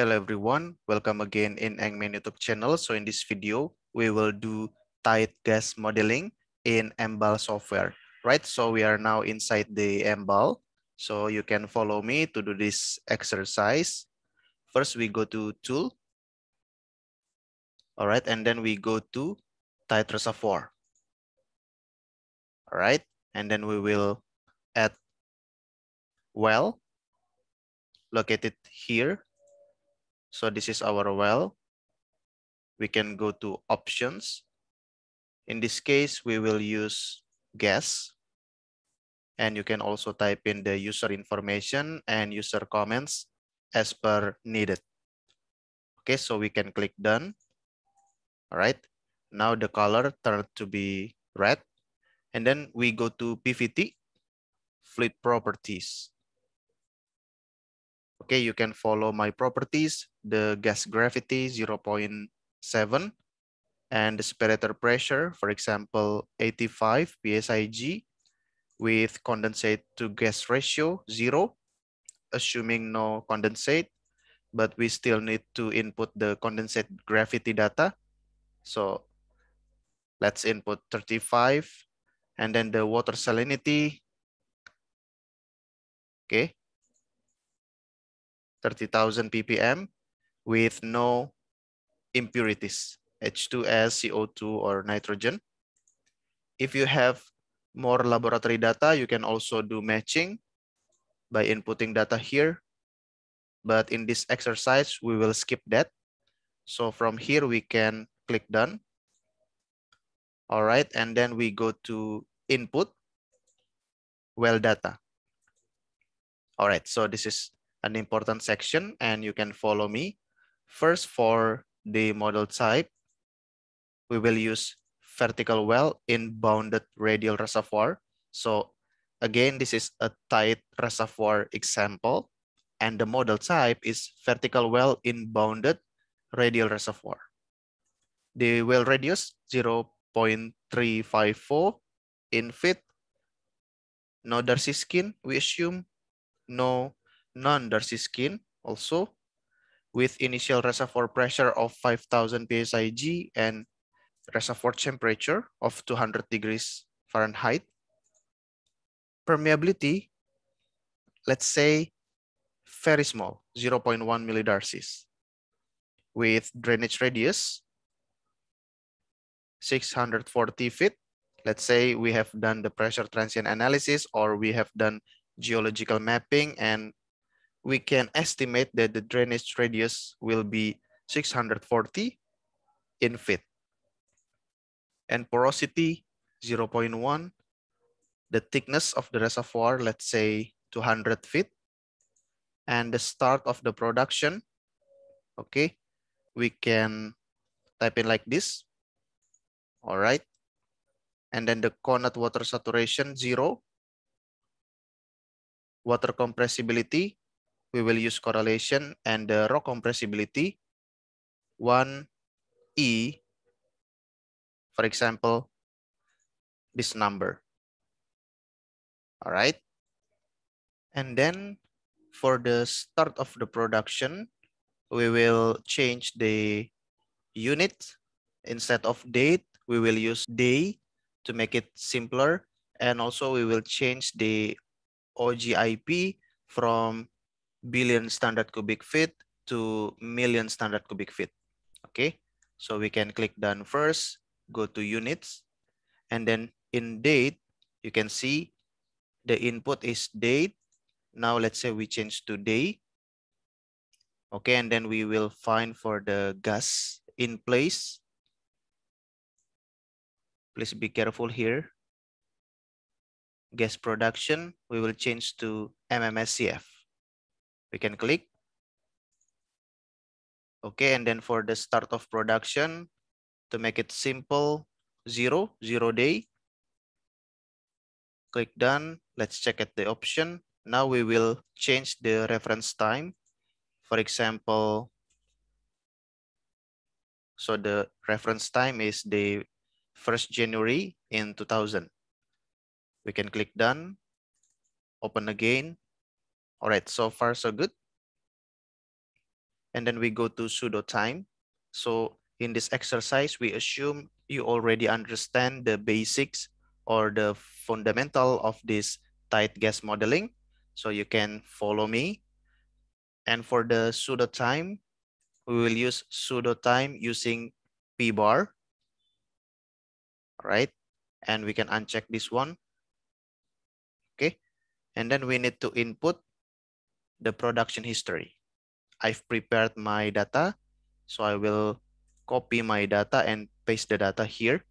Hello everyone, welcome again in Engman YouTube channel. So in this video, we will do tight gas modeling in Embal software, right? So we are now inside the Embal. So you can follow me to do this exercise. First, we go to tool. All right, and then we go to tight reservoir. All right, and then we will add well located here so this is our well. We can go to options. In this case, we will use guess. And you can also type in the user information and user comments as per needed. Okay, so we can click done. All right. Now the color turned to be red. And then we go to PVT, fleet properties okay, you can follow my properties, the gas gravity 0.7 and the separator pressure, for example, 85 PSIG with condensate to gas ratio zero, assuming no condensate, but we still need to input the condensate gravity data. So let's input 35 and then the water salinity. Okay, 30,000 ppm with no impurities, H2S, CO2, or nitrogen. If you have more laboratory data, you can also do matching by inputting data here. But in this exercise, we will skip that. So from here, we can click done. All right, and then we go to input well data. All right, so this is an important section and you can follow me. First, for the model type, we will use vertical well in bounded radial reservoir. So again, this is a tight reservoir example. And the model type is vertical well in bounded radial reservoir. The well radius 0.354 in feet. No Darcy skin, we assume. No non darcy skin also with initial reservoir pressure of 5000 psig and reservoir temperature of 200 degrees Fahrenheit. Permeability, let's say very small, 0.1 millidarcies with drainage radius 640 feet. Let's say we have done the pressure transient analysis or we have done geological mapping and we can estimate that the drainage radius will be 640 in feet. And porosity 0 0.1. The thickness of the reservoir, let's say 200 feet. And the start of the production, okay, we can type in like this. All right. And then the Conat water saturation, zero. Water compressibility, we will use correlation and the rock compressibility 1E, for example, this number. All right. And then for the start of the production, we will change the unit. Instead of date, we will use day to make it simpler. And also we will change the OGIP from billion standard cubic feet to million standard cubic feet. Okay, so we can click done first, go to units, and then in date, you can see the input is date. Now let's say we change to day. Okay, and then we will find for the gas in place. Please be careful here. Gas production, we will change to MMSCF we can click. Okay, and then for the start of production, to make it simple, zero, zero day. Click done. Let's check at the option. Now we will change the reference time. For example, so the reference time is the 1st January in 2000. We can click done, open again, all right, so far so good. And then we go to pseudo time. So in this exercise, we assume you already understand the basics or the fundamental of this tight gas modeling. So you can follow me. And for the pseudo time, we will use pseudo time using P bar. All right. And we can uncheck this one. Okay. And then we need to input the production history. I've prepared my data, so I will copy my data and paste the data here.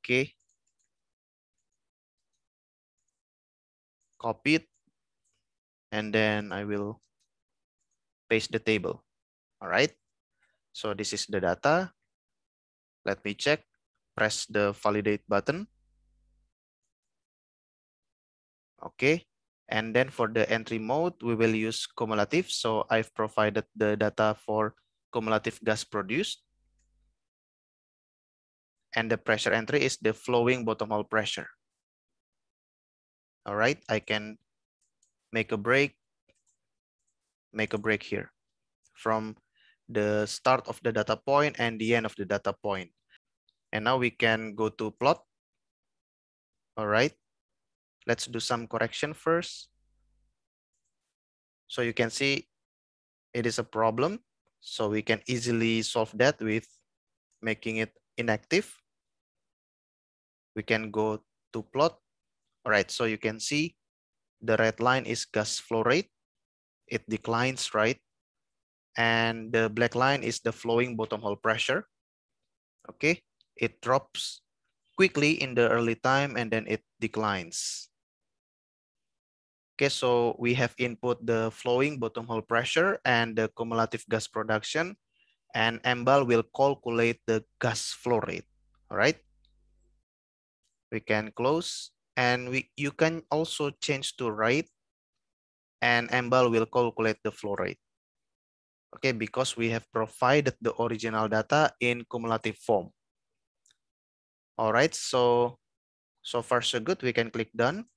Okay. Copy it, and then I will paste the table. All right. So this is the data. Let me check. Press the validate button. Okay. And then for the entry mode, we will use cumulative. So I've provided the data for cumulative gas produced. And the pressure entry is the flowing bottom hole pressure. All right, I can make a break, make a break here from the start of the data point and the end of the data point. And now we can go to plot. All right. Let's do some correction first. So you can see it is a problem. So we can easily solve that with making it inactive. We can go to plot. All right, so you can see the red line is gas flow rate. It declines, right? And the black line is the flowing bottom hole pressure. Okay, it drops quickly in the early time and then it declines. Okay, so we have input the flowing bottom hole pressure and the cumulative gas production, and MBAL will calculate the gas flow rate, all right? We can close, and we you can also change to right, and MBAL will calculate the flow rate. Okay, because we have provided the original data in cumulative form. All right, so, so far so good, we can click done.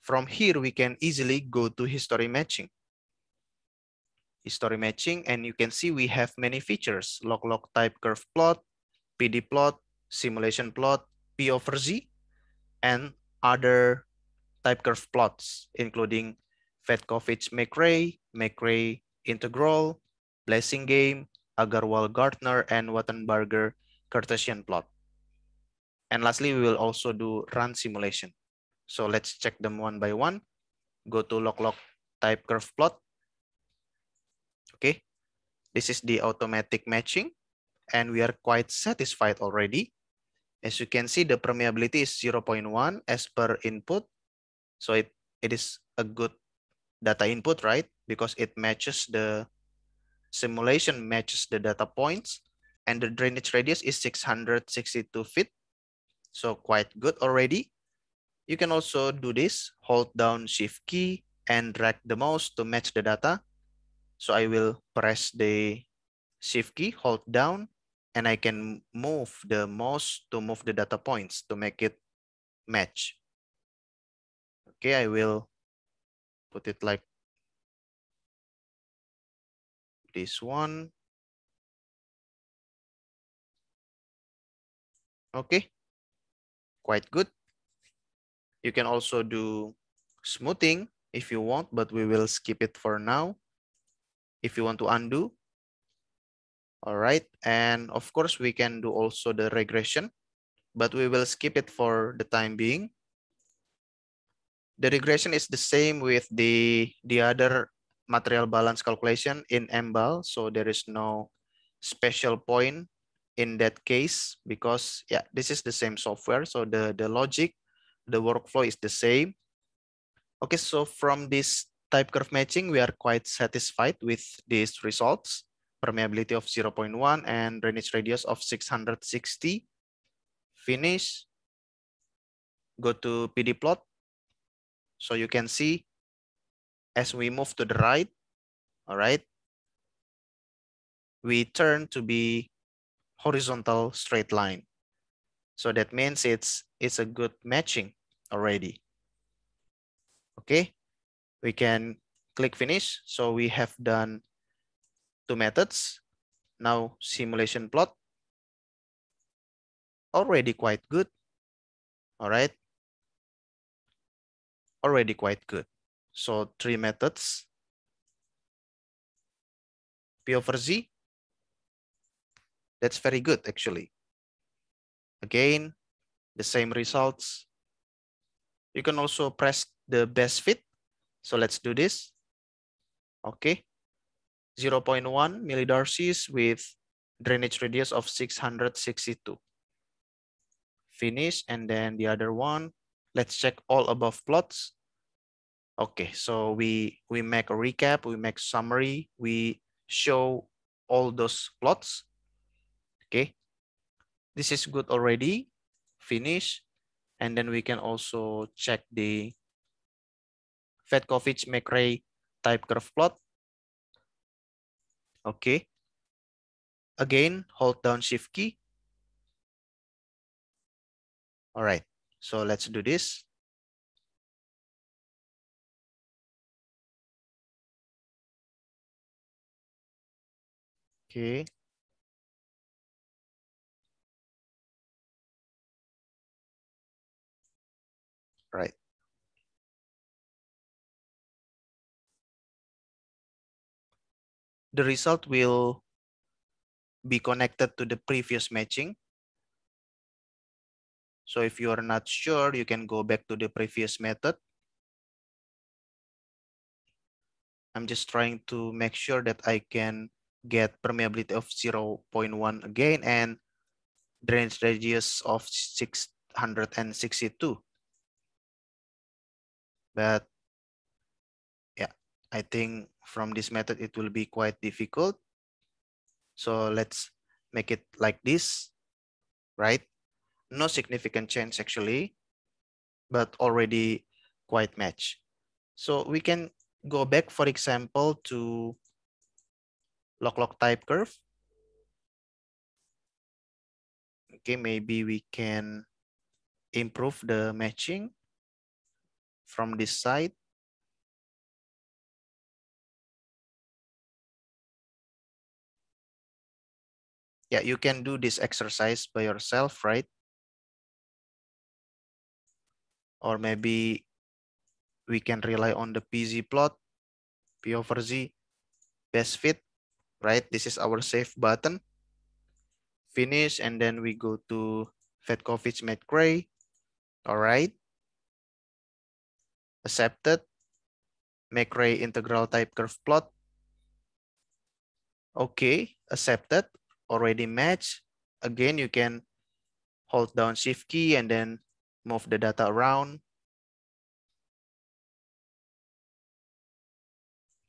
From here, we can easily go to history matching. History matching, and you can see we have many features, log-log type curve plot, PD plot, simulation plot, P over Z, and other type curve plots, including Fedkovich McRae, McRae integral, Blessing game, Agarwal gartner and Wattenberger Cartesian plot. And lastly, we will also do run simulation. So let's check them one by one. Go to Lock Lock. type curve plot. Okay, this is the automatic matching and we are quite satisfied already. As you can see, the permeability is 0.1 as per input. So it, it is a good data input, right? Because it matches the simulation matches the data points and the drainage radius is 662 feet. So quite good already. You can also do this, hold down shift key and drag the mouse to match the data. So I will press the shift key, hold down, and I can move the mouse to move the data points to make it match. Okay, I will put it like this one. Okay, quite good. You can also do smoothing if you want, but we will skip it for now. If you want to undo, all right. And of course, we can do also the regression, but we will skip it for the time being. The regression is the same with the, the other material balance calculation in MBAL. So there is no special point in that case because yeah, this is the same software. So the, the logic the workflow is the same. Okay, so from this type curve matching, we are quite satisfied with these results. Permeability of 0.1 and drainage radius of 660. Finish. Go to PD plot. So you can see as we move to the right, all right, we turn to be horizontal straight line. So that means it's, it's a good matching already. Okay, we can click finish. So we have done two methods. Now simulation plot. Already quite good. All right. Already quite good. So three methods. P over Z. That's very good actually. Again, the same results. You can also press the best fit. So let's do this. Okay. 0 0.1 millidarcies with drainage radius of 662. Finish. And then the other one, let's check all above plots. Okay, so we, we make a recap, we make summary, we show all those plots. Okay, this is good already. Finish. And then we can also check the Fedkovich-McRae type curve plot. Okay. Again, hold down shift key. All right, so let's do this. Okay, right? The result will be connected to the previous matching. So if you are not sure, you can go back to the previous method. I'm just trying to make sure that I can get permeability of 0.1 again and drainage radius of 662. But yeah, I think from this method, it will be quite difficult. So let's make it like this, right? No significant change actually, but already quite match. So we can go back, for example, to lock lock type curve. Okay, maybe we can improve the matching. from this side. Yeah, you can do this exercise by yourself, right? Or maybe we can rely on the PZ plot, P over Z, best fit, right? This is our save button. Finish, and then we go to Fedkovich Matt Gray. All right accepted, McRae integral type curve plot. Okay, accepted, already match. Again, you can hold down shift key and then move the data around.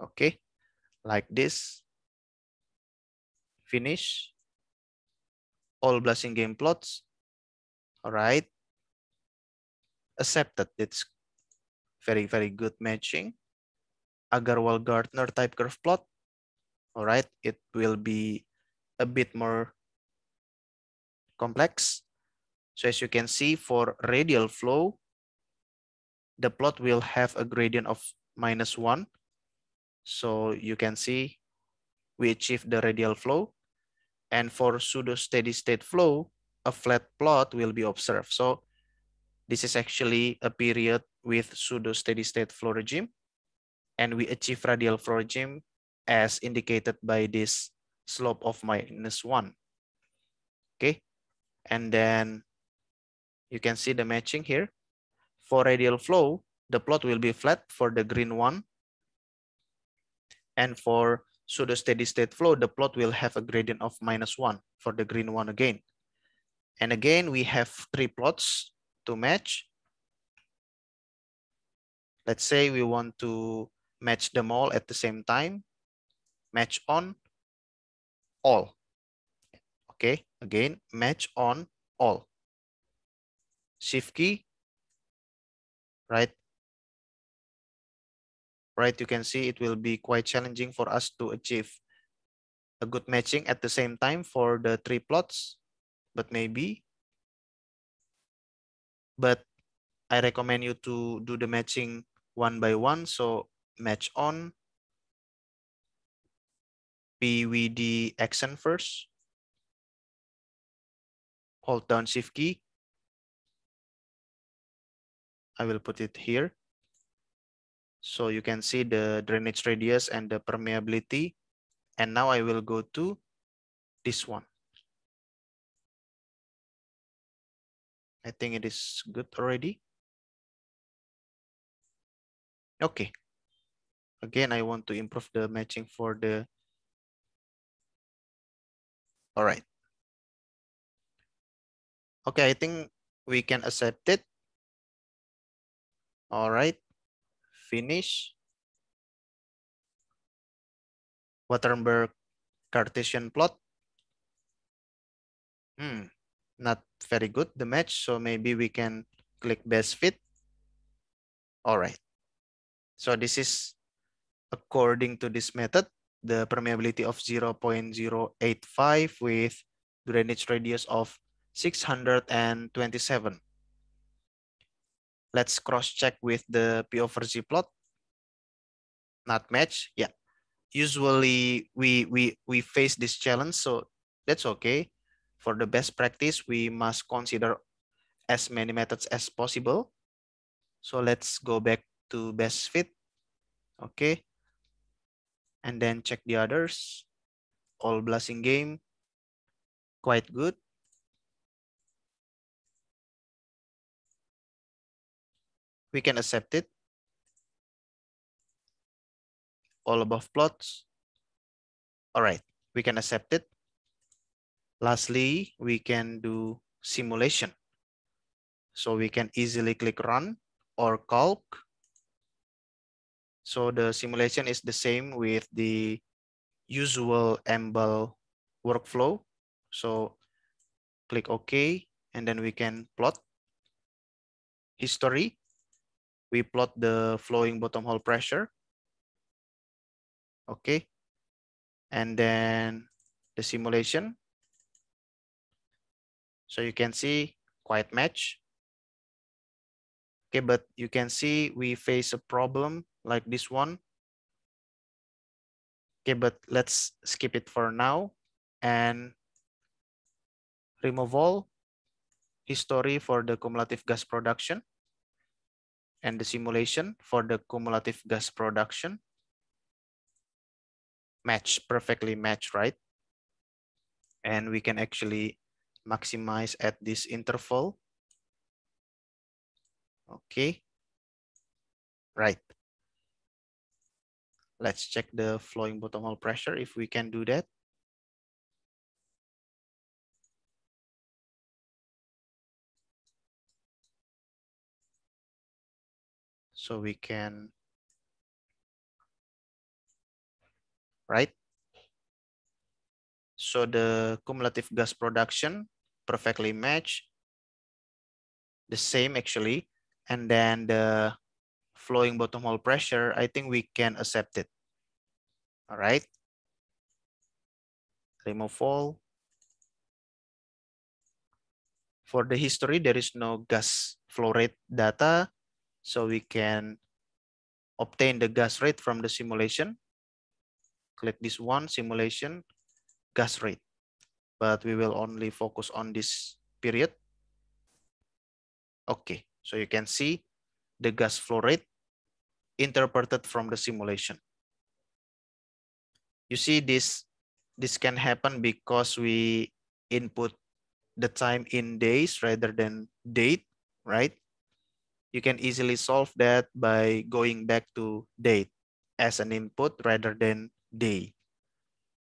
Okay, like this. Finish. All blessing game plots. All right. Accepted. It's Very, very good matching. Agarwal Gardner type curve plot. All right, it will be a bit more complex. So as you can see for radial flow, the plot will have a gradient of minus one. So you can see we achieve the radial flow. And for pseudo steady state flow, a flat plot will be observed. So this is actually a period with pseudo steady state flow regime. And we achieve radial flow regime as indicated by this slope of minus one. Okay. And then you can see the matching here. For radial flow, the plot will be flat for the green one. And for pseudo steady state flow, the plot will have a gradient of minus one for the green one again. And again, we have three plots to match. Let's say we want to match them all at the same time. Match on all. Okay, again, match on all. Shift key, right? Right, you can see it will be quite challenging for us to achieve a good matching at the same time for the three plots, but maybe but I recommend you to do the matching one by one. So match on PVD accent first. Hold down shift key. I will put it here. So you can see the drainage radius and the permeability. And now I will go to this one. I think it is good already. Okay. Again, I want to improve the matching for the... All right. Okay, I think we can accept it. All right. Finish. Wattenberg Cartesian plot. Hmm. not very good, the match. So maybe we can click best fit. All right. So this is according to this method, the permeability of 0 0.085 with drainage radius of 627. Let's cross-check with the P over Z plot. Not match, yeah. Usually we, we, we face this challenge, so that's okay. For the best practice, we must consider as many methods as possible. So let's go back to best fit. Okay. And then check the others. All blessing game. Quite good. We can accept it. All above plots. All right. We can accept it. Lastly, we can do simulation. So we can easily click run or calc. So the simulation is the same with the usual Emble workflow. So click OK, and then we can plot history. We plot the flowing bottom hole pressure. Okay. And then the simulation. So you can see quite match. Okay, but you can see we face a problem like this one. Okay, but let's skip it for now and remove all history for the cumulative gas production and the simulation for the cumulative gas production match perfectly match right and we can actually maximize at this interval. Okay. Right. Let's check the flowing bottom hole pressure if we can do that. So we can, right? So the cumulative gas production perfectly match the same actually and then the flowing bottom hole pressure i think we can accept it all right remove all. for the history there is no gas flow rate data so we can obtain the gas rate from the simulation click this one simulation gas rate but we will only focus on this period. Okay, so you can see the gas flow rate interpreted from the simulation. You see this, this can happen because we input the time in days rather than date, right? You can easily solve that by going back to date as an input rather than day.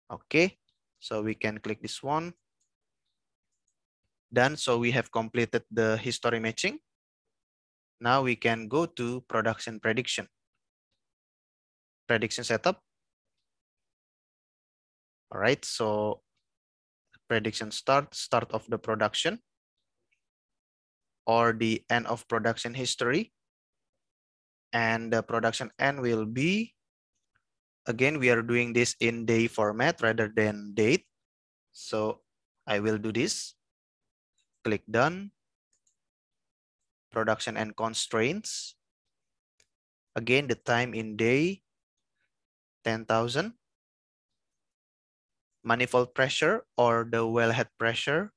Okay, so we can click this one. Done. So we have completed the history matching. Now we can go to production prediction. Prediction setup. All right. So prediction start, start of the production or the end of production history. And the production end will be again, we are doing this in day format rather than date. So I will do this. Click done. Production and constraints. Again, the time in day, 10,000. Manifold pressure or the wellhead pressure,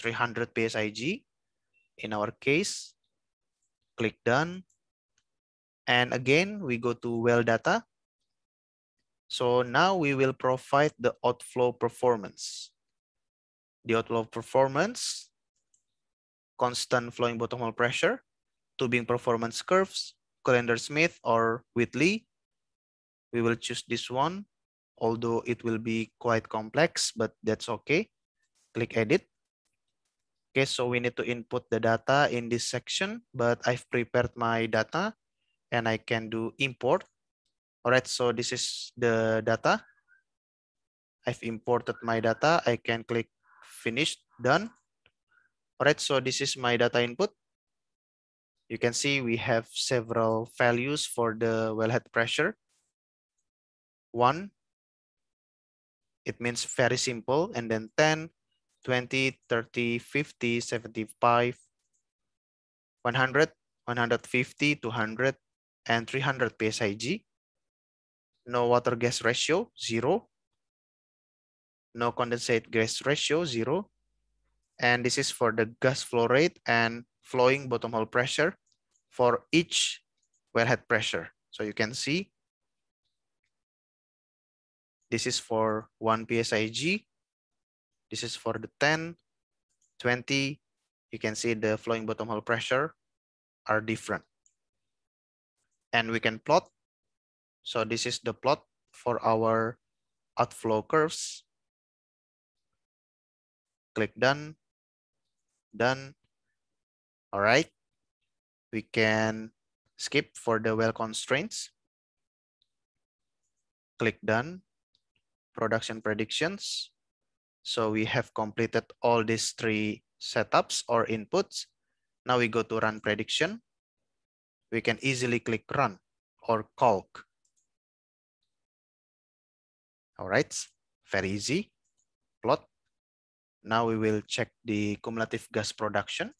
300 PSIG. In our case, click done. And again, we go to well data so now we will provide the outflow performance. The outflow performance, constant flowing bottom hole pressure, tubing performance curves, Calendar Smith or Whitley. We will choose this one, although it will be quite complex, but that's okay. Click edit. Okay, so we need to input the data in this section, but I've prepared my data and I can do import Alright, so this is the data. I've imported my data. I can click finish, done. Alright, so this is my data input. You can see we have several values for the wellhead pressure. One, it means very simple, and then 10, 20, 30, 50, 75, 100, 150, 200, and 300 PSIG. No water gas ratio, zero. No condensate gas ratio, zero. And this is for the gas flow rate and flowing bottom hole pressure for each wellhead pressure. So you can see this is for 1 PSIG. This is for the 10, 20. You can see the flowing bottom hole pressure are different. And we can plot so this is the plot for our outflow curves. Click done, done. All right, we can skip for the well constraints. Click done, production predictions. So we have completed all these three setups or inputs. Now we go to run prediction. We can easily click run or calc. All right, very easy plot. Now we will check the cumulative gas production.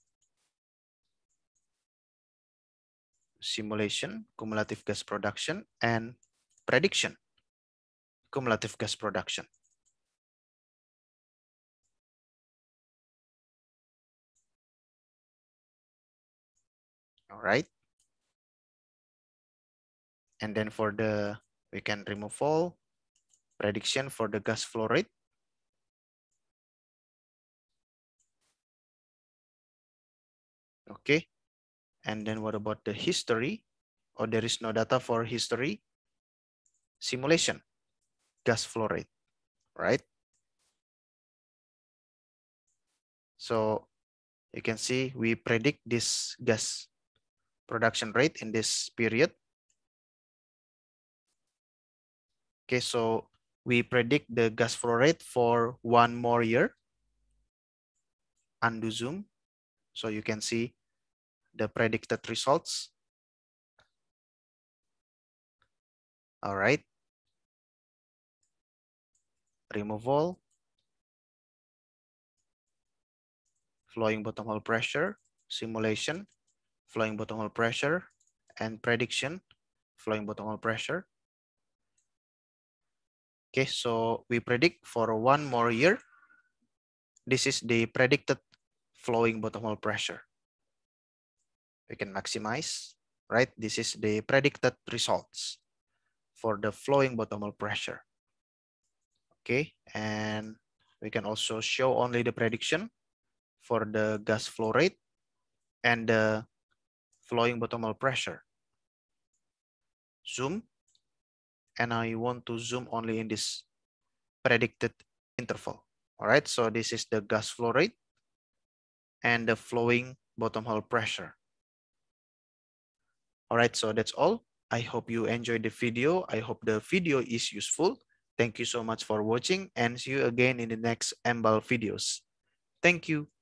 Simulation, cumulative gas production, and prediction, cumulative gas production. All right. And then for the, we can remove all prediction for the gas flow rate. Okay. And then what about the history? Or oh, there is no data for history simulation, gas flow rate, right? So you can see we predict this gas production rate in this period. Okay, so we predict the gas flow rate for one more year. Undo zoom. So you can see the predicted results. All right. Removal. Flowing bottom hole pressure, simulation, flowing bottom hole pressure, and prediction, flowing bottom hole pressure. Okay, so we predict for one more year. This is the predicted flowing bottom hole pressure. We can maximize, right? This is the predicted results for the flowing bottom hole pressure. Okay, and we can also show only the prediction for the gas flow rate and the flowing bottom hole pressure. Zoom and I want to zoom only in this predicted interval. All right, so this is the gas flow rate and the flowing bottom hole pressure. All right, so that's all. I hope you enjoyed the video. I hope the video is useful. Thank you so much for watching and see you again in the next MBAL videos. Thank you.